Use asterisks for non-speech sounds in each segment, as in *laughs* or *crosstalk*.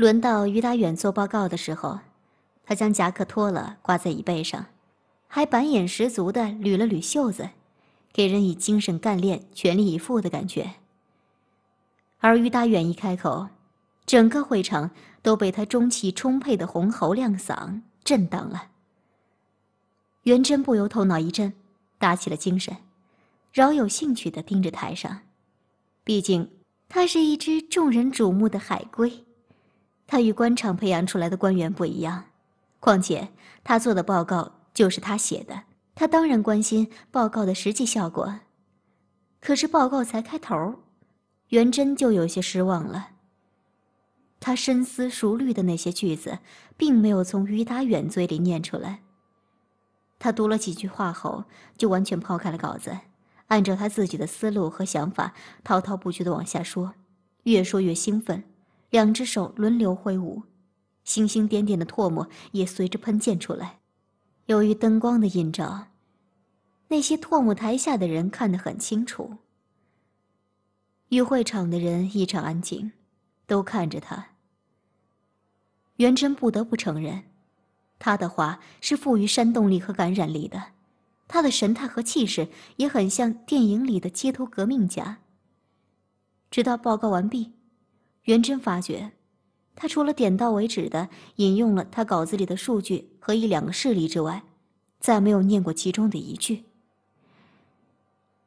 轮到于达远做报告的时候，他将夹克脱了挂在椅背上，还板眼十足的捋了捋袖子，给人以精神干练、全力以赴的感觉。而于达远一开口，整个会场都被他中气充沛的红喉亮嗓震荡了。元贞不由头脑一震，打起了精神，饶有兴趣的盯着台上，毕竟他是一只众人瞩目的海龟。他与官场培养出来的官员不一样，况且他做的报告就是他写的，他当然关心报告的实际效果。可是报告才开头，元贞就有些失望了。他深思熟虑的那些句子，并没有从于达远嘴里念出来。他读了几句话后，就完全抛开了稿子，按照他自己的思路和想法，滔滔不绝地往下说，越说越兴奋。两只手轮流挥舞，星星点点的唾沫也随着喷溅出来。由于灯光的映照，那些唾沫台下的人看得很清楚。与会场的人异常安静，都看着他。元贞不得不承认，他的话是富于煽动力和感染力的，他的神态和气势也很像电影里的街头革命家。直到报告完毕。元贞发觉，他除了点到为止的引用了他稿子里的数据和一两个事例之外，再没有念过其中的一句。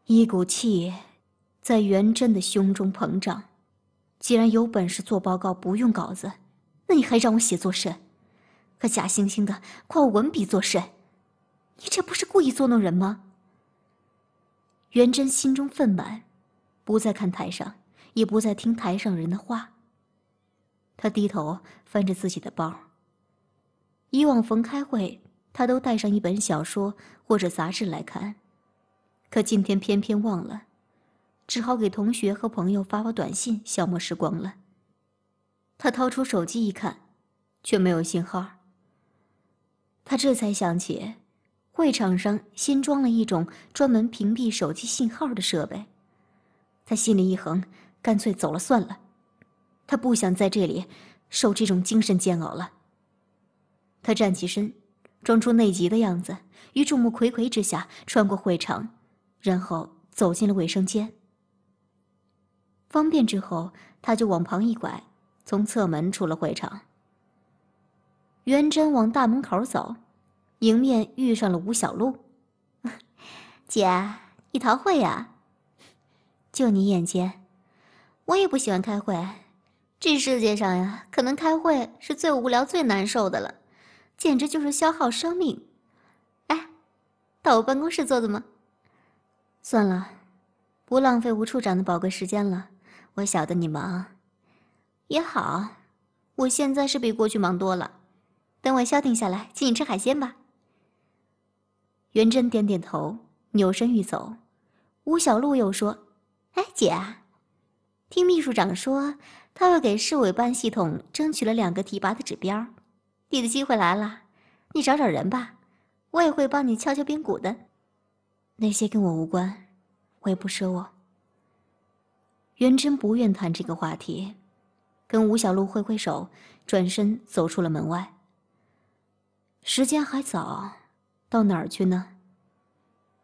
一股气，在元贞的胸中膨胀。既然有本事做报告不用稿子，那你还让我写作甚？还假惺惺的夸我文笔作甚？你这不是故意作弄人吗？元贞心中愤满，不在看台上。也不再听台上人的话。他低头翻着自己的包。以往逢开会，他都带上一本小说或者杂志来看，可今天偏偏忘了，只好给同学和朋友发发短信消磨时光了。他掏出手机一看，却没有信号。他这才想起，会场上新装了一种专门屏蔽手机信号的设备。他心里一横。干脆走了算了，他不想在这里受这种精神煎熬了。他站起身，装出内急的样子，于众目睽睽之下穿过会场，然后走进了卫生间。方便之后，他就往旁一拐，从侧门出了会场。元珍往大门口走，迎面遇上了吴小璐：“ *laughs* 姐，你逃会呀？*laughs* 就你眼尖。”我也不喜欢开会，这世界上呀，可能开会是最无聊、最难受的了，简直就是消耗生命。哎，到我办公室坐坐吗？算了，不浪费吴处长的宝贵时间了。我晓得你忙，也好，我现在是比过去忙多了。等我消停下来，请你吃海鲜吧。元贞点点头，扭身欲走，吴小璐又说：“哎，姐。”听秘书长说，他又给市委办系统争取了两个提拔的指标，你的机会来了，你找找人吧，我也会帮你敲敲边鼓的。那些跟我无关，我也不奢望。元珍不愿谈这个话题，跟吴小璐挥挥手，转身走出了门外。时间还早，到哪儿去呢？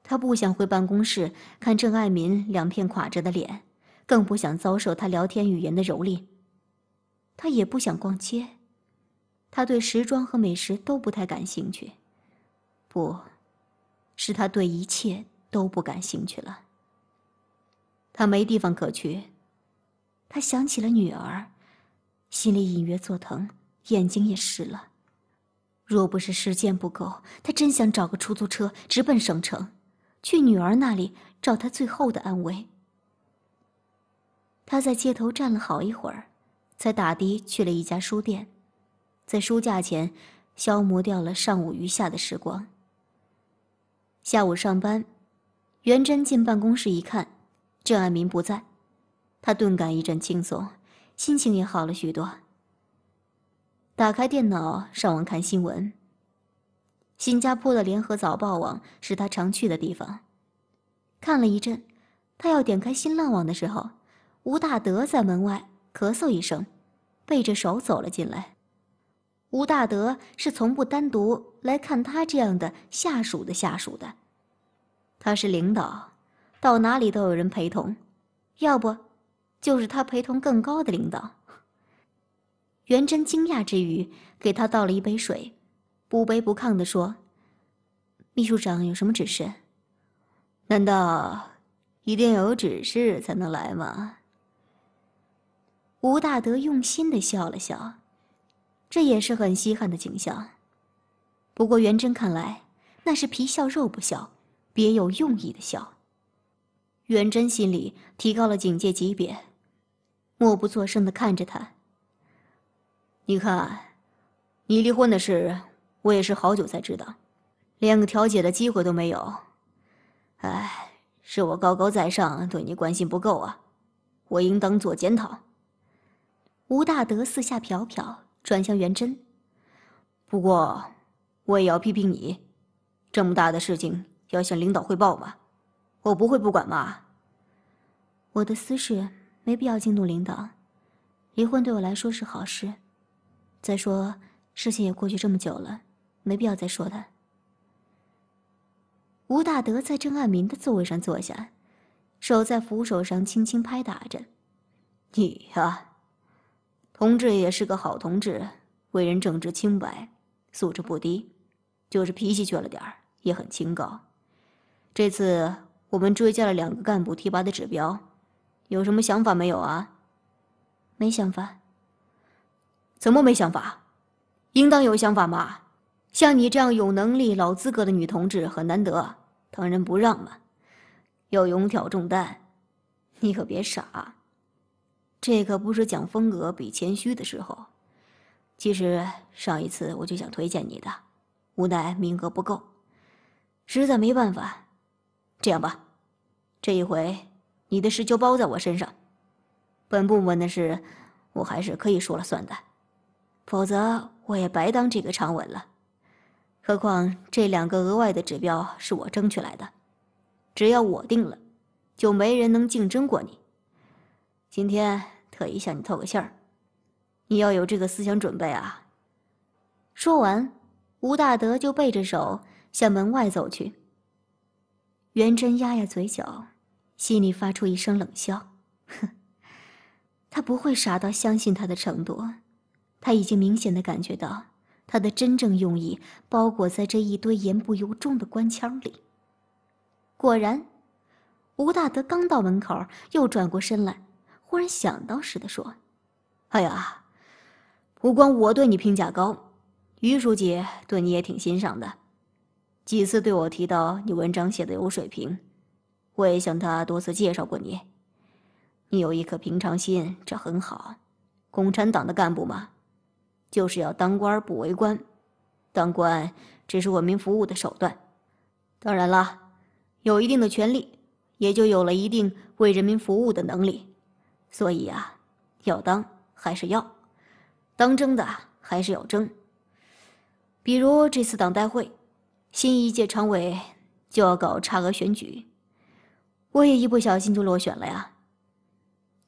他不想回办公室看郑爱民两片垮着的脸。更不想遭受他聊天语言的蹂躏。他也不想逛街，他对时装和美食都不太感兴趣，不，是他对一切都不感兴趣了。他没地方可去，他想起了女儿，心里隐约作疼，眼睛也湿了。若不是时间不够，他真想找个出租车直奔省城，去女儿那里找她最后的安慰。他在街头站了好一会儿，才打的去了一家书店，在书架前消磨掉了上午余下的时光。下午上班，元真进办公室一看，郑爱民不在，他顿感一阵轻松，心情也好了许多。打开电脑上网看新闻。新加坡的联合早报网是他常去的地方，看了一阵，他要点开新浪网的时候。吴大德在门外咳嗽一声，背着手走了进来。吴大德是从不单独来看他这样的下属的下属的，他是领导，到哪里都有人陪同，要不，就是他陪同更高的领导。元贞惊讶之余，给他倒了一杯水，不卑不亢地说：“秘书长有什么指示？难道一定要有指示才能来吗？”吴大德用心的笑了笑，这也是很稀罕的景象。不过元贞看来，那是皮笑肉不笑，别有用意的笑。元贞心里提高了警戒级别，默不作声的看着他。你看，你离婚的事，我也是好久才知道，连个调解的机会都没有。哎，是我高高在上，对你关心不够啊，我应当做检讨。吴大德四下瞟瞟，转向元贞。不过，我也要批评你，这么大的事情要向领导汇报吗？我不会不管嘛。我的私事没必要惊动领导，离婚对我来说是好事。再说，事情也过去这么久了，没必要再说他。吴大德在郑爱民的座位上坐下，手在扶手上轻轻拍打着。你呀。同志也是个好同志，为人正直清白，素质不低，就是脾气倔了点儿，也很清高。这次我们追加了两个干部提拔的指标，有什么想法没有啊？没想法。怎么没想法？应当有想法嘛！像你这样有能力、老资格的女同志很难得，当仁不让嘛，要勇挑重担，你可别傻。这可不是讲风格、比谦虚的时候。其实上一次我就想推荐你的，无奈名额不够，实在没办法。这样吧，这一回你的事就包在我身上。本部门的事，我还是可以说了算的。否则我也白当这个常委了。何况这两个额外的指标是我争取来的，只要我定了，就没人能竞争过你。今天特意向你透个信儿，你要有这个思想准备啊。说完，吴大德就背着手向门外走去。元贞压压嘴角，心里发出一声冷笑：“哼，*laughs* 他不会傻到相信他的程度。他已经明显的感觉到，他的真正用意包裹在这一堆言不由衷的官腔里。”果然，吴大德刚到门口，又转过身来。忽然想到似的说：“哎呀，不光我对你评价高，余书记对你也挺欣赏的，几次对我提到你文章写的有水平，我也向他多次介绍过你。你有一颗平常心，这很好。共产党的干部嘛，就是要当官不为官，当官只是为民服务的手段。当然了，有一定的权利，也就有了一定为人民服务的能力。”所以啊，要当还是要，当争的还是要争。比如这次党代会，新一届常委就要搞差额选举，我也一不小心就落选了呀。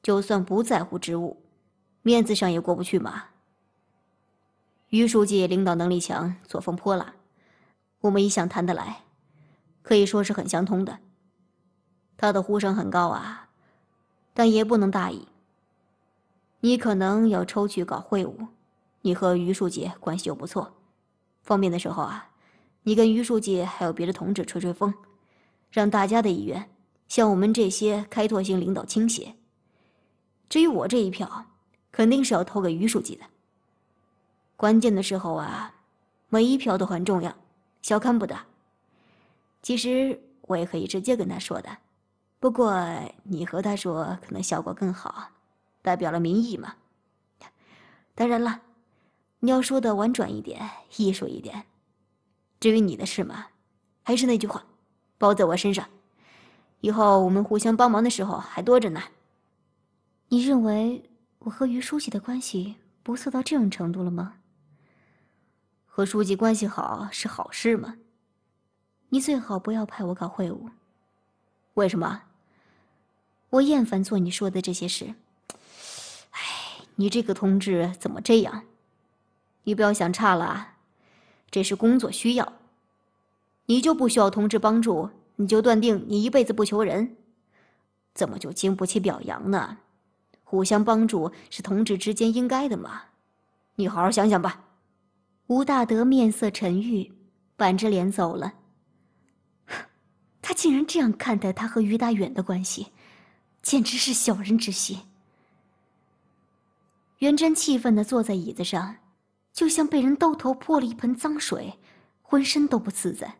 就算不在乎职务，面子上也过不去嘛。于书记领导能力强，作风泼辣，我们一向谈得来，可以说是很相通的。他的呼声很高啊。但也不能大意。你可能要抽去搞会务，你和余书记关系又不错，方便的时候啊，你跟余书记还有别的同志吹吹风，让大家的意愿向我们这些开拓性领导倾斜。至于我这一票，肯定是要投给余书记的。关键的时候啊，每一票都很重要，小看不得。其实我也可以直接跟他说的。不过你和他说可能效果更好，代表了民意嘛。当然了，你要说的婉转一点，艺术一点。至于你的事嘛，还是那句话，包在我身上。以后我们互相帮忙的时候还多着呢。你认为我和于书记的关系不错到这种程度了吗？和书记关系好是好事吗？你最好不要派我搞会务，为什么？我厌烦做你说的这些事。哎，你这个同志怎么这样？你不要想差了，这是工作需要。你就不需要同志帮助，你就断定你一辈子不求人，怎么就经不起表扬呢？互相帮助是同志之间应该的嘛。你好好想想吧。吴大德面色沉郁，板着脸走了。*laughs* 他竟然这样看待他和于大远的关系。简直是小人之心。元贞气愤的坐在椅子上，就像被人兜头泼了一盆脏水，浑身都不自在。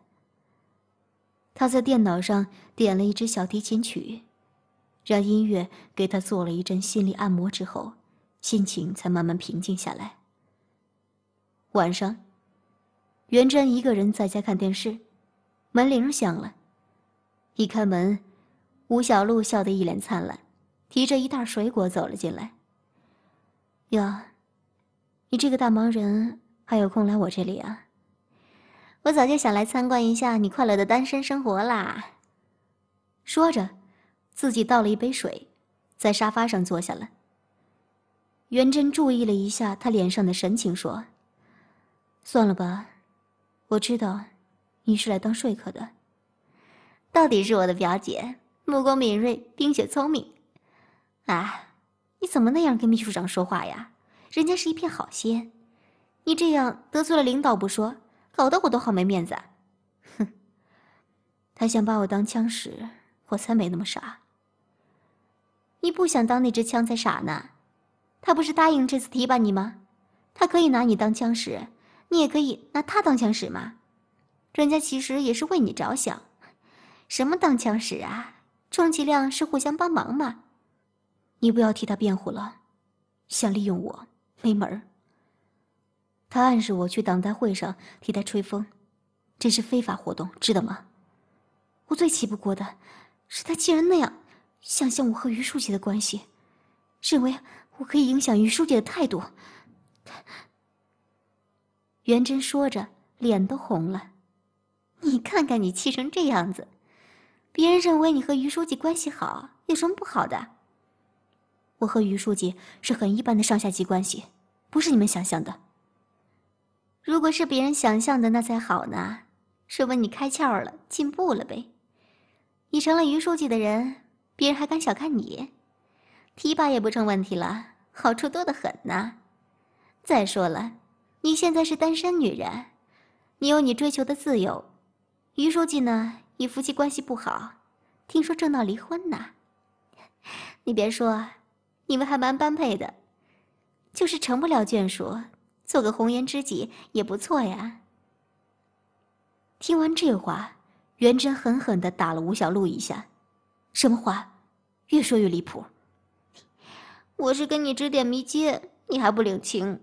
他在电脑上点了一支小提琴曲，让音乐给他做了一阵心理按摩之后，心情才慢慢平静下来。晚上，元贞一个人在家看电视，门铃响了，一开门。吴小璐笑得一脸灿烂，提着一袋水果走了进来。哟，你这个大忙人还有空来我这里啊？我早就想来参观一下你快乐的单身生活啦。说着，自己倒了一杯水，在沙发上坐下了。元贞注意了一下他脸上的神情，说：“算了吧，我知道你是来当说客的。到底是我的表姐。”目光敏锐，并且聪明。啊，你怎么那样跟秘书长说话呀？人家是一片好心，你这样得罪了领导不说，搞得我都好没面子。哼，他想把我当枪使，我才没那么傻。你不想当那支枪才傻呢。他不是答应这次提拔你吗？他可以拿你当枪使，你也可以拿他当枪使嘛。人家其实也是为你着想，什么当枪使啊？充其量是互相帮忙嘛，你不要替他辩护了。想利用我，没门儿。他暗示我去党代会上替他吹风，这是非法活动，知道吗？我最气不过的，是他竟然那样想象我和余书记的关系，认为我可以影响余书记的态度。元贞说着，脸都红了。你看看，你气成这样子。别人认为你和余书记关系好，有什么不好的？我和余书记是很一般的上下级关系，不是你们想象的。如果是别人想象的，那才好呢，说明你开窍了，进步了呗。你成了余书记的人，别人还敢小看你，提拔也不成问题了，好处多得很呢。再说了，你现在是单身女人，你有你追求的自由，余书记呢？你夫妻关系不好，听说正闹离婚呢。*laughs* 你别说，你们还蛮般配的，就是成不了眷属，做个红颜知己也不错呀。听完这话，元贞狠狠地打了吴小璐一下。什么话？越说越离谱。我是跟你指点迷津，你还不领情。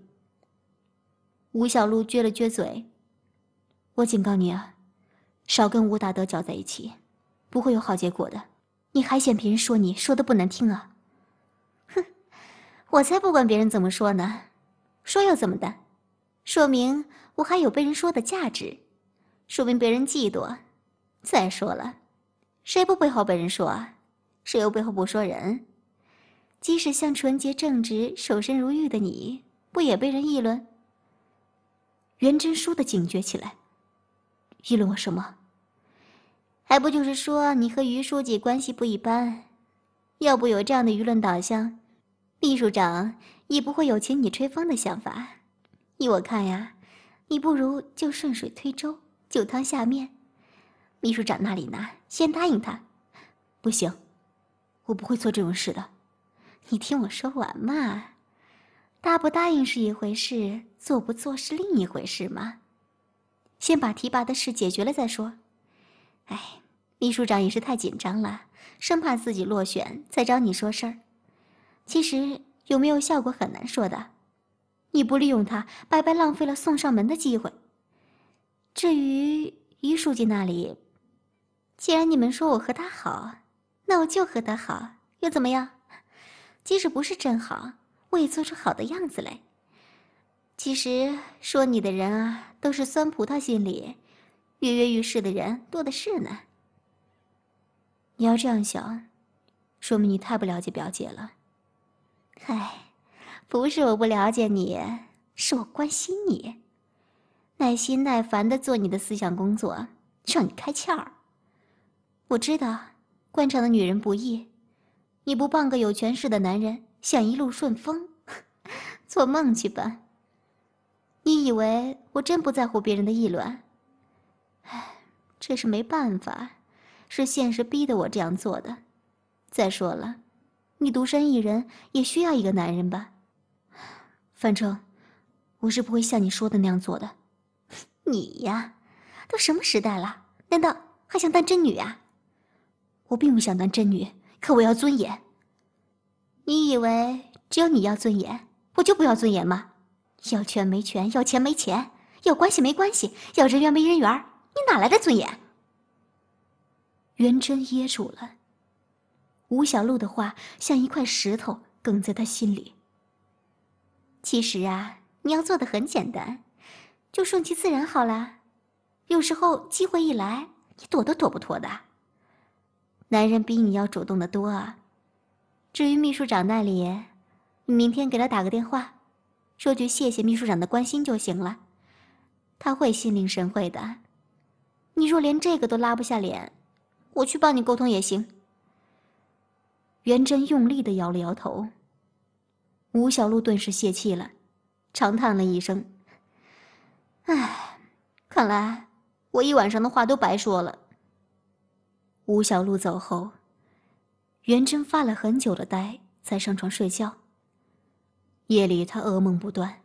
吴小璐撅了撅嘴。我警告你啊。少跟吴大德搅在一起，不会有好结果的。你还嫌别人说你说的不难听啊？哼，我才不管别人怎么说呢，说又怎么的？说明我还有被人说的价值，说明别人嫉妒。再说了，谁不背后被人说啊？谁又背后不说人？即使像纯洁正直、守身如玉的你，不也被人议论？元贞叔的警觉起来，议论我什么？还不就是说你和余书记关系不一般，要不有这样的舆论导向，秘书长也不会有请你吹风的想法。依我看呀，你不如就顺水推舟，酒汤下面，秘书长那里呢，先答应他。不行，我不会做这种事的。你听我说完嘛，答不答应是一回事，做不做是另一回事嘛。先把提拔的事解决了再说。哎。秘书长也是太紧张了，生怕自己落选，再找你说事儿。其实有没有效果很难说的，你不利用他，白白浪费了送上门的机会。至于于书记那里，既然你们说我和他好，那我就和他好，又怎么样？即使不是真好，我也做出好的样子来。其实说你的人啊，都是酸葡萄心理，跃跃欲试的人多的是呢。你要这样想，说明你太不了解表姐了。哎，不是我不了解你，是我关心你，耐心耐烦的做你的思想工作，让你开窍儿。我知道，官场的女人不易，你不傍个有权势的男人，想一路顺风，*laughs* 做梦去吧。你以为我真不在乎别人的议论？哎，这是没办法。是现实逼得我这样做的。再说了，你独身一人也需要一个男人吧？反正，我是不会像你说的那样做的。*laughs* 你呀，都什么时代了，难道还想当真女啊？我并不想当真女，可我要尊严。你以为只有你要尊严，我就不要尊严吗？要权没权，要钱没钱，要关系没关系，要人缘没人缘，你哪来的尊严？元贞噎住了。吴小璐的话像一块石头梗在他心里。其实啊，你要做的很简单，就顺其自然好了。有时候机会一来，你躲都躲不脱的。男人比你要主动的多啊。至于秘书长那里，你明天给他打个电话，说句谢谢秘书长的关心就行了，他会心领神会的。你若连这个都拉不下脸。我去帮你沟通也行。元贞用力的摇了摇头。吴小璐顿时泄气了，长叹了一声：“唉，看来我一晚上的话都白说了。”吴小璐走后，元贞发了很久的呆，才上床睡觉。夜里他噩梦不断，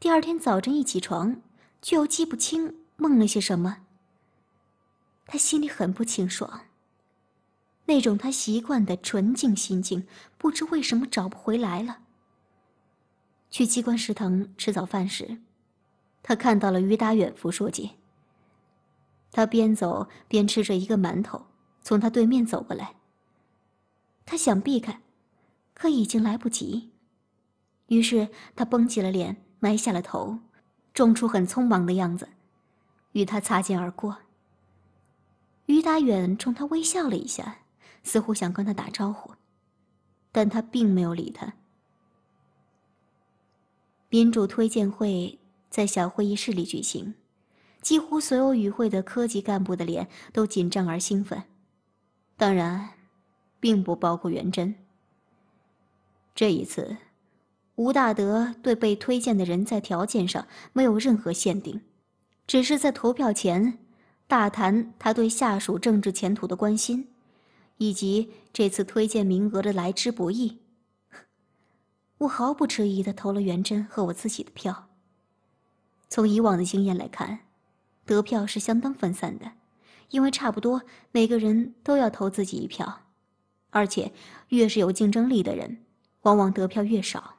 第二天早晨一起床，却又记不清梦了些什么。他心里很不清爽。那种他习惯的纯净心境，不知为什么找不回来了。去机关食堂吃早饭时，他看到了于达远副书记。他边走边吃着一个馒头，从他对面走过来。他想避开，可已经来不及。于是他绷起了脸，埋下了头，装出很匆忙的样子，与他擦肩而过。于达远冲他微笑了一下，似乎想跟他打招呼，但他并没有理他。民主推荐会在小会议室里举行，几乎所有与会的科级干部的脸都紧张而兴奋，当然，并不包括元贞。这一次，吴大德对被推荐的人在条件上没有任何限定，只是在投票前。大谈他对下属政治前途的关心，以及这次推荐名额的来之不易。我毫不迟疑的投了元贞和我自己的票。从以往的经验来看，得票是相当分散的，因为差不多每个人都要投自己一票，而且越是有竞争力的人，往往得票越少。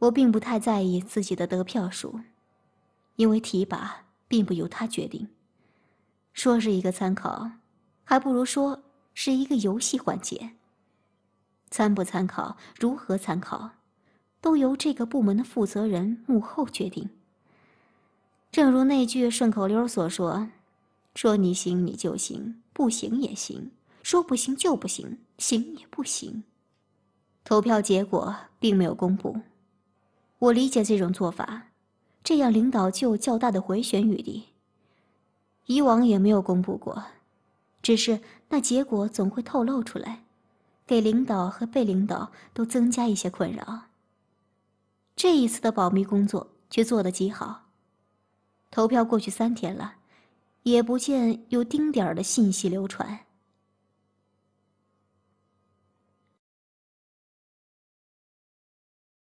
我并不太在意自己的得票数，因为提拔。并不由他决定，说是一个参考，还不如说是一个游戏环节。参不参考，如何参考，都由这个部门的负责人幕后决定。正如那句顺口溜所说：“说你行你就行，不行也行；说不行就不行，行也不行。”投票结果并没有公布，我理解这种做法。这样，领导就有较大的回旋余地。以往也没有公布过，只是那结果总会透露出来，给领导和被领导都增加一些困扰。这一次的保密工作却做得极好，投票过去三天了，也不见有丁点儿的信息流传。